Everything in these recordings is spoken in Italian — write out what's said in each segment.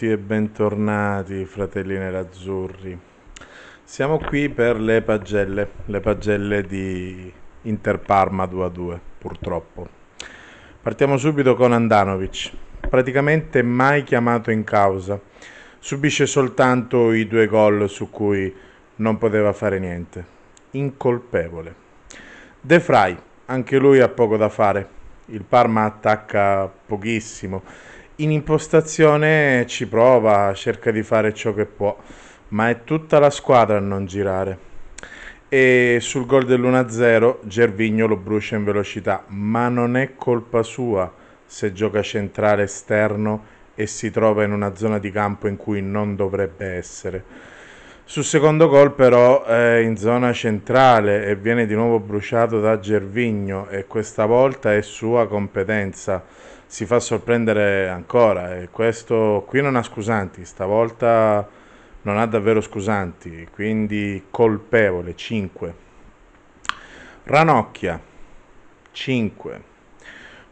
benvenuti e bentornati fratelli nerazzurri. Siamo qui per le pagelle, le pagelle di Inter Parma 2 a 2, purtroppo. Partiamo subito con Andanovic, praticamente mai chiamato in causa. Subisce soltanto i due gol su cui non poteva fare niente. Incolpevole. De Frey, anche lui ha poco da fare. Il Parma attacca pochissimo in impostazione ci prova, cerca di fare ciò che può, ma è tutta la squadra a non girare. E sul gol dell'1-0 Gervigno lo brucia in velocità, ma non è colpa sua se gioca centrale esterno e si trova in una zona di campo in cui non dovrebbe essere. Sul secondo gol però è in zona centrale e viene di nuovo bruciato da Gervigno e questa volta è sua competenza si fa sorprendere ancora e questo qui non ha scusanti, stavolta non ha davvero scusanti, quindi colpevole 5. Ranocchia 5.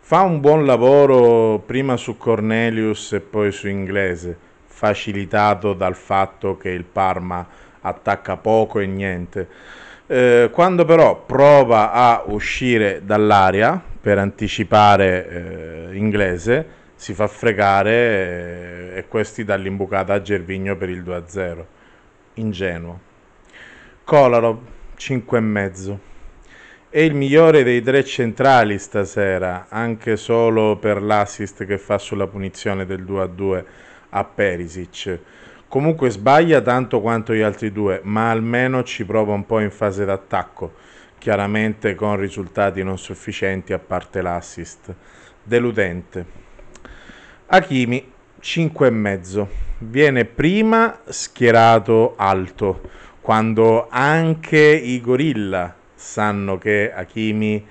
Fa un buon lavoro prima su Cornelius e poi su Inglese, facilitato dal fatto che il Parma attacca poco e niente. Eh, quando però prova a uscire dall'area, per anticipare eh, Inglese, si fa fregare eh, e questi dà l'imbucata a Gervigno per il 2-0. Ingenuo. Kolarov 5,5 è il migliore dei tre centrali stasera, anche solo per l'assist che fa sulla punizione del 2-2 a Perisic. Comunque sbaglia tanto quanto gli altri due, ma almeno ci prova un po' in fase d'attacco chiaramente con risultati non sufficienti a parte l'assist deludente. Hakimi 5,5 viene prima schierato alto quando anche i gorilla sanno che Hakimi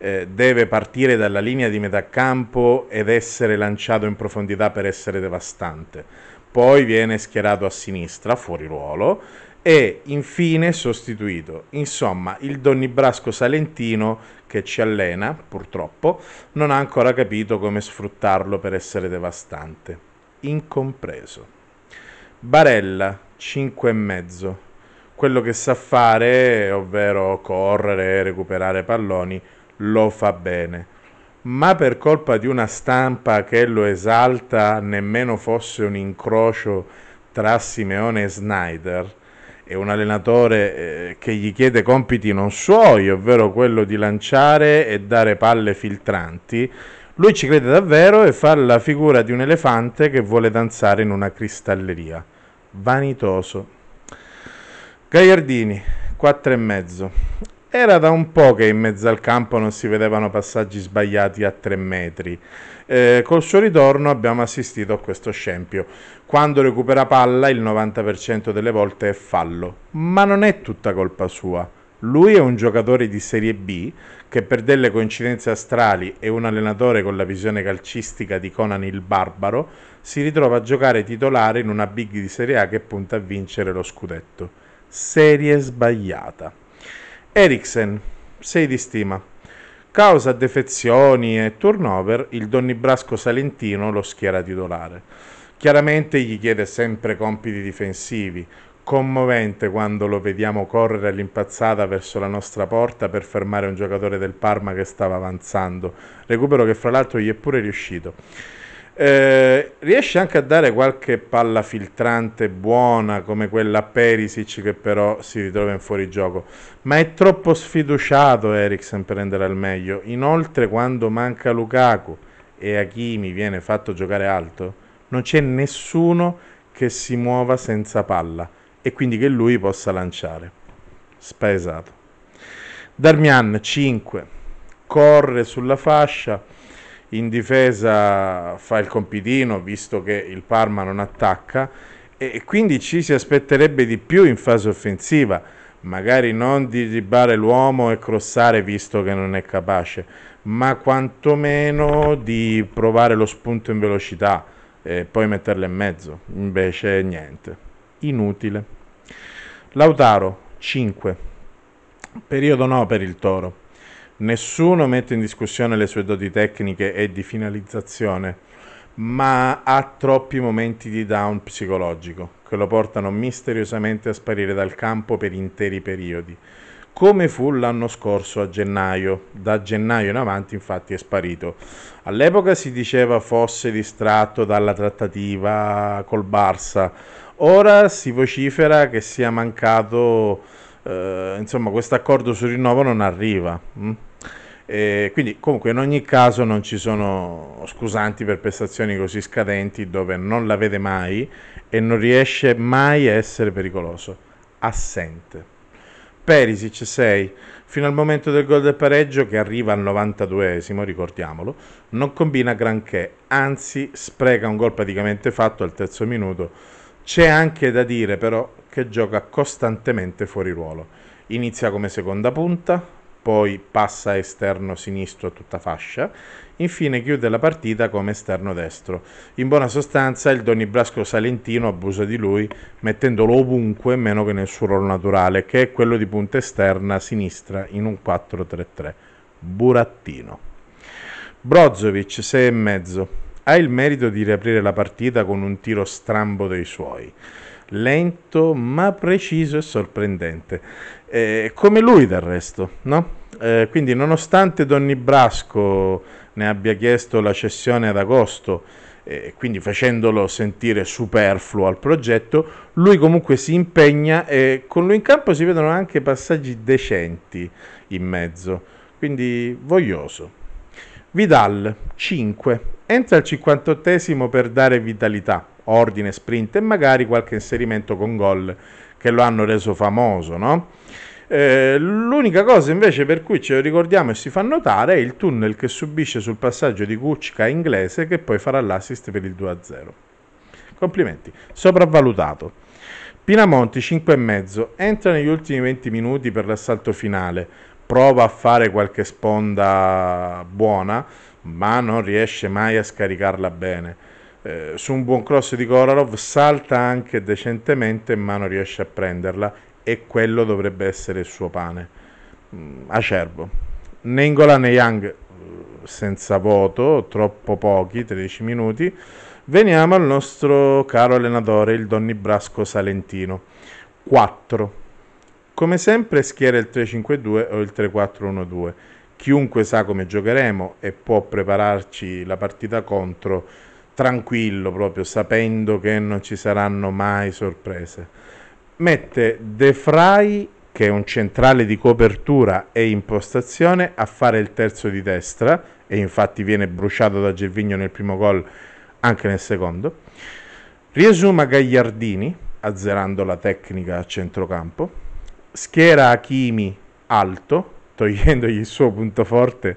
eh, deve partire dalla linea di metà campo ed essere lanciato in profondità per essere devastante. Poi viene schierato a sinistra, fuori ruolo, e infine sostituito. Insomma, il Donnibrasco salentino che ci allena, purtroppo, non ha ancora capito come sfruttarlo per essere devastante. Incompreso. Barella, 5,5. Quello che sa fare, ovvero correre, e recuperare palloni, lo fa bene ma per colpa di una stampa che lo esalta nemmeno fosse un incrocio tra Simeone e Snyder, è un allenatore eh, che gli chiede compiti non suoi, ovvero quello di lanciare e dare palle filtranti, lui ci crede davvero e fa la figura di un elefante che vuole danzare in una cristalleria. Vanitoso. Gagliardini, 4,5. Era da un po' che in mezzo al campo non si vedevano passaggi sbagliati a tre metri. Eh, col suo ritorno abbiamo assistito a questo scempio. Quando recupera palla il 90% delle volte è fallo, ma non è tutta colpa sua. Lui è un giocatore di Serie B che per delle coincidenze astrali e un allenatore con la visione calcistica di Conan il Barbaro si ritrova a giocare titolare in una big di Serie A che punta a vincere lo scudetto. Serie sbagliata. Eriksen, 6 di stima. Causa defezioni e turnover, il Donnibrasco Salentino lo schiera titolare. Chiaramente gli chiede sempre compiti difensivi, commovente quando lo vediamo correre all'impazzata verso la nostra porta per fermare un giocatore del Parma che stava avanzando, recupero che fra l'altro gli è pure riuscito. Eh, riesce anche a dare qualche palla filtrante buona come quella Perisic che però si ritrova in fuorigioco ma è troppo sfiduciato Eriksen per rendere al meglio inoltre quando manca Lukaku e Hakimi viene fatto giocare alto non c'è nessuno che si muova senza palla e quindi che lui possa lanciare spaesato Darmian 5 corre sulla fascia in difesa fa il compitino visto che il Parma non attacca e quindi ci si aspetterebbe di più in fase offensiva, magari non di ribare l'uomo e crossare visto che non è capace, ma quantomeno di provare lo spunto in velocità e poi metterla in mezzo, invece niente, inutile. Lautaro 5, periodo no per il Toro nessuno mette in discussione le sue doti tecniche e di finalizzazione, ma ha troppi momenti di down psicologico che lo portano misteriosamente a sparire dal campo per interi periodi. Come fu l'anno scorso a gennaio, da gennaio in avanti infatti è sparito. All'epoca si diceva fosse distratto dalla trattativa col Barça, ora si vocifera che sia mancato, eh, insomma questo accordo sul rinnovo non arriva. Hm? E quindi comunque in ogni caso non ci sono scusanti per prestazioni così scadenti dove non la vede mai e non riesce mai a essere pericoloso. Assente. Perisic 6. Fino al momento del gol del pareggio, che arriva al 92esimo, ricordiamolo, non combina granché, anzi spreca un gol praticamente fatto al terzo minuto. C'è anche da dire però che gioca costantemente fuori ruolo. Inizia come seconda punta, poi passa esterno sinistro a tutta fascia, infine chiude la partita come esterno destro. In buona sostanza il Brasco Salentino abusa di lui mettendolo ovunque meno che nel suo ruolo naturale, che è quello di punta esterna sinistra in un 4-3-3. Burattino. Brozovic 6,5 ha il merito di riaprire la partita con un tiro strambo dei suoi lento ma preciso e sorprendente, eh, come lui del resto, no? eh, quindi nonostante Donny Brasco ne abbia chiesto la cessione ad agosto, eh, quindi facendolo sentire superfluo al progetto, lui comunque si impegna e con lui in campo si vedono anche passaggi decenti in mezzo, quindi voglioso. Vidal 5 entra al 58 per dare vitalità ordine, sprint e magari qualche inserimento con gol che lo hanno reso famoso, no? Eh, l'unica cosa invece per cui ce lo ricordiamo e si fa notare è il tunnel che subisce sul passaggio di Kuczka inglese che poi farà l'assist per il 2-0. Complimenti, sopravvalutato. Pinamonti 5,5 entra negli ultimi 20 minuti per l'assalto finale, prova a fare qualche sponda buona ma non riesce mai a scaricarla bene eh, su un buon cross di Kolarov salta anche decentemente ma non riesce a prenderla e quello dovrebbe essere il suo pane. Mm, acerbo. Né Ingola né Young eh, senza voto, troppo pochi, 13 minuti. Veniamo al nostro caro allenatore, il Donny Brasco Salentino. 4. Come sempre schiera il 3-5-2 o il 3-4-1-2. Chiunque sa come giocheremo e può prepararci la partita contro tranquillo proprio, sapendo che non ci saranno mai sorprese. Mette De Frey, che è un centrale di copertura e impostazione, a fare il terzo di destra, e infatti viene bruciato da Gervigno nel primo gol, anche nel secondo. Riesuma Gagliardini, azzerando la tecnica a centrocampo. Schiera Hakimi alto, togliendogli il suo punto forte,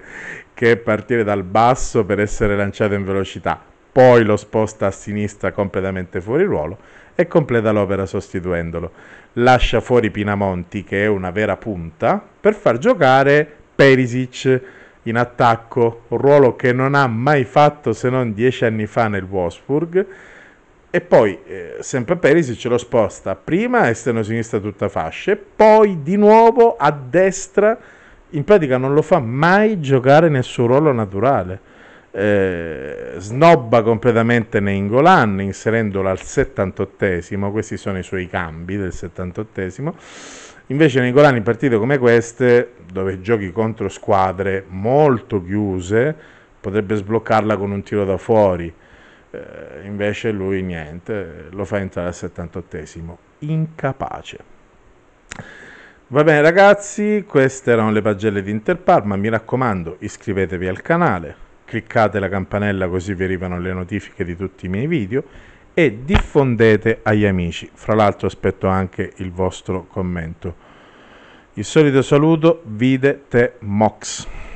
che è partire dal basso per essere lanciato in velocità poi lo sposta a sinistra completamente fuori ruolo e completa l'opera sostituendolo. Lascia fuori Pinamonti, che è una vera punta, per far giocare Perisic in attacco, un ruolo che non ha mai fatto se non dieci anni fa nel Wolfsburg. E poi, eh, sempre Perisic lo sposta prima a esterno sinistra tutta fasce, poi di nuovo a destra. In pratica non lo fa mai giocare nel suo ruolo naturale eh, snobba completamente Nengolan inserendolo al 78 questi sono i suoi cambi del 78esimo, invece Nengolan in partite come queste, dove giochi contro squadre molto chiuse, potrebbe sbloccarla con un tiro da fuori, eh, invece lui niente, lo fa entrare al 78 incapace. Va bene ragazzi, queste erano le pagelle di Interparma, mi raccomando iscrivetevi al canale, cliccate la campanella così vi arrivano le notifiche di tutti i miei video e diffondete agli amici. Fra l'altro aspetto anche il vostro commento. Il solito saluto, vide te mox.